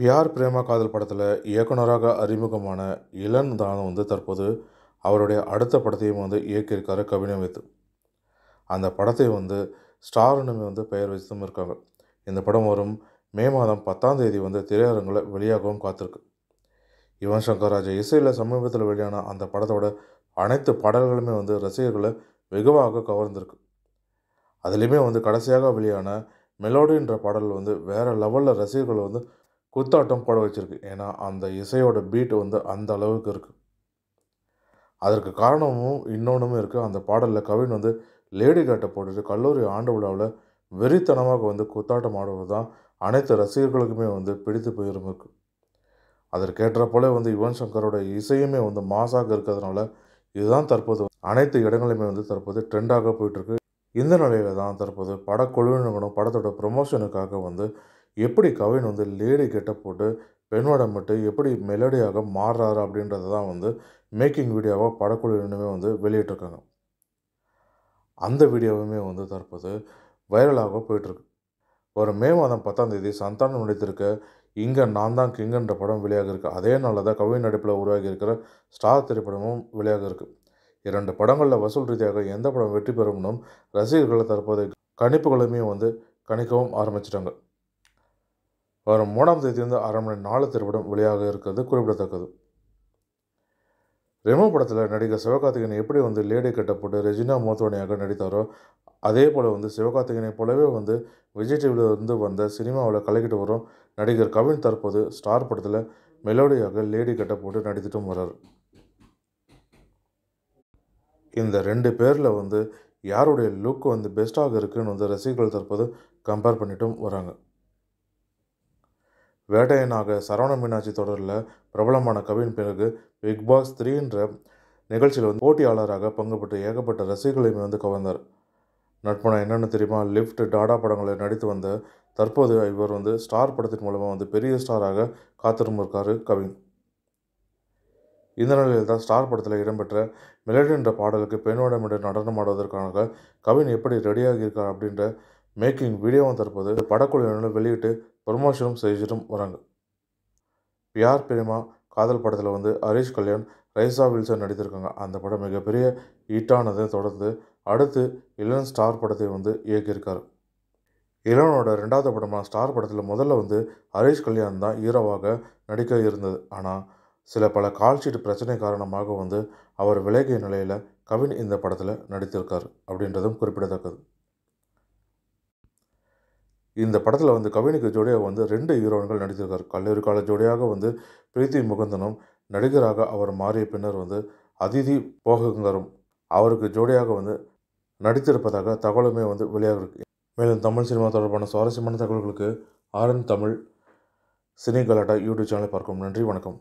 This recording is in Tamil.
பிஆர் பிரேமா காதல் படத்தில் இயக்குனராக அறிமுகமான இளன் தானம் வந்து தற்போது அவருடைய அடுத்த படத்தையும் வந்து இயக்கியிருக்காரு வைத்து அந்த படத்தை வந்து ஸ்டார்னுமே வந்து பெயர் வைத்தும் இருக்காங்க இந்த படம் வரும் மே மாதம் பத்தாம் தேதி வந்து திரையரங்கில் வெளியாகவும் காத்திருக்கு யுவன் சங்கர் ராஜா இசையில் சமீபத்தில் வெளியான அந்த படத்தோட அனைத்து பாடல்களுமே வந்து ரசிகர்களை வெகுவாக கவர்ந்திருக்கு அதுலேயுமே வந்து கடைசியாக வெளியான மெலோடின்ற பாடல் வந்து வேறு லெவலில் ரசிகர்களை வந்து குத்தாட்டம் போட வச்சுருக்கு ஏன்னா அந்த இசையோட பீட் வந்து அந்த அளவுக்கு இருக்குது அதற்கு காரணமும் இன்னொன்றுமே இருக்குது அந்த பாடலில் கவின் வந்து லேடி காட்டை போட்டுட்டு கல்லூரி ஆண்டு விழாவில் வெறித்தனமாக வந்து குத்தாட்டம் ஆடுவது தான் அனைத்து ரசிகர்களுக்குமே வந்து பிடித்து போயிருக்கு அதற்கேற்ற போல வந்து யுவன் சங்கரோட இசையுமே வந்து மாசாக இருக்கிறதுனால இதுதான் தற்போது அனைத்து இடங்களுமே வந்து தற்போது ட்ரெண்டாக போயிட்டுருக்கு இந்த நிலையில் தான் தற்போது படக்குழுவினங்களும் படத்தோட ப்ரொமோஷனுக்காக வந்து எப்படி கவின் வந்து லேடி கெட்ட போட்டு பெண்ணோட மட்டும் எப்படி மெலடியாக மாறுறாரு அப்படின்றது தான் வந்து மேக்கிங் வீடியோவாக படக்குழுவினுமே வந்து வெளியிட்டிருக்காங்க அந்த வீடியோவுமே வந்து தற்போது வைரலாக போயிட்டுருக்கு ஒரு மே மாதம் பத்தாம் தேதி சந்தானம் நடித்திருக்க இங்கே நான் தான் கிங்கன்ற படம் வெளியாக இருக்குது அதே நாளில் தான் கவின் நடிப்பில் உருவாகி இருக்கிற ஸ்டார் திரைப்படமும் வெளியாக இருக்குது இரண்டு படங்களில் வசூல் ரீதியாக எந்த படம் வெற்றி பெறும்னும் ரசிகர்களை தற்போது கணிப்புகளுமே வந்து கணிக்கவும் ஆரம்பிச்சிட்டாங்க வரும் மூணாம் தேதியிலிருந்து அரை மணி நாலு திரைப்படம் வெளியாக இருக்கிறது குறிப்பிடத்தக்கது ரெமோ படத்தில் நடிகர் சிவகார்த்திகேயன் எப்படி வந்து லேடி கட்டப்பட்டு ரெஜினா மோத்தோனியாக நடித்தாரோ அதே போல் வந்து சிவகார்த்திகேயனை போலவே வந்து விஜய் டிவியில் இருந்து வந்த சினிமாவில் கலக்கிட்டு வரும் நடிகர் கவின் தற்போது ஸ்டார் படத்தில் மெலோடியாக லேடி கட்ட போட்டு நடித்துட்டும் வர்றார் இந்த ரெண்டு பேரில் வந்து யாருடைய லுக் வந்து பெஸ்ட்டாக இருக்குதுன்னு வந்து ரசிகர்கள் தற்போது கம்பேர் பண்ணிட்டும் வராங்க வேட்டையனாக சரவண மீனாட்சி தொடரில் பிரபலமான கவின் பிறகு பிக் பாஸ் என்ற நிகழ்ச்சியில் வந்து போட்டியாளராக பங்குபட்டு ஏகப்பட்ட ரசிகர்களையுமே வந்து கவர்ந்தார் நட்பனம் என்னென்னு தெரியுமா லிஃப்ட் டாடா படங்களில் நடித்து வந்த தற்போது இவர் வந்து ஸ்டார் படத்தின் மூலமாக வந்து பெரிய ஸ்டாராக காத்திருந்திருக்கார் கவின் இந்த நிலையில் தான் ஸ்டார் படத்தில் இடம்பெற்ற மெலடி என்ற பாடலுக்கு நடனம் நடனமாடுவதற்காக கவின் எப்படி ரெடியாகியிருக்கார் அப்படின்ற மேக்கிங் வீடியோவும் தற்போது படக்குழுவினர் வெளியிட்டு பிரமோஷனும் செய்யும் வராங்க பியார் பிரேமா காதல் படத்தில் வந்து ஹரீஷ் கல்யாண் ரைசா வில்சன் நடித்திருக்காங்க அந்த படம் மிகப்பெரிய ஹீட்டானதை தொடர்ந்து அடுத்து இளன் ஸ்டார் படத்தை வந்து இயக்கியிருக்கார் இளவனோட ரெண்டாவது படமான ஸ்டார் படத்தில் முதல்ல வந்து ஹரீஷ் கல்யாண் தான் ஹீரோவாக நடிக்க இருந்தது ஆனால் சில பல கால்ஷீட் பிரச்சனை காரணமாக வந்து அவர் விலகிய நிலையில் கவின் இந்த படத்தில் நடித்திருக்கார் அப்படின்றதும் குறிப்பிடத்தக்கது இந்த படத்தில் வந்து கவினிக்கு ஜோடியாக வந்து ரெண்டு ஹீரோயின்கள் நடித்திருக்கார் கல்லூரி கால ஜோடியாக வந்து பிரீத்தி முகந்தனும் நடிகராக அவர் மாறிய பின்னர் வந்து அதிதி போகங்கரும் அவருக்கு ஜோடியாக வந்து நடித்திருப்பதாக தகவலுமே வந்து வெளியாகிருக்கு மேலும் தமிழ் சினிமா தொடர்பான சுவாரஸ்யமான தகவல்களுக்கு RN Tamil cine Galatta YouTube சேனலை பார்க்கும் நன்றி வணக்கம்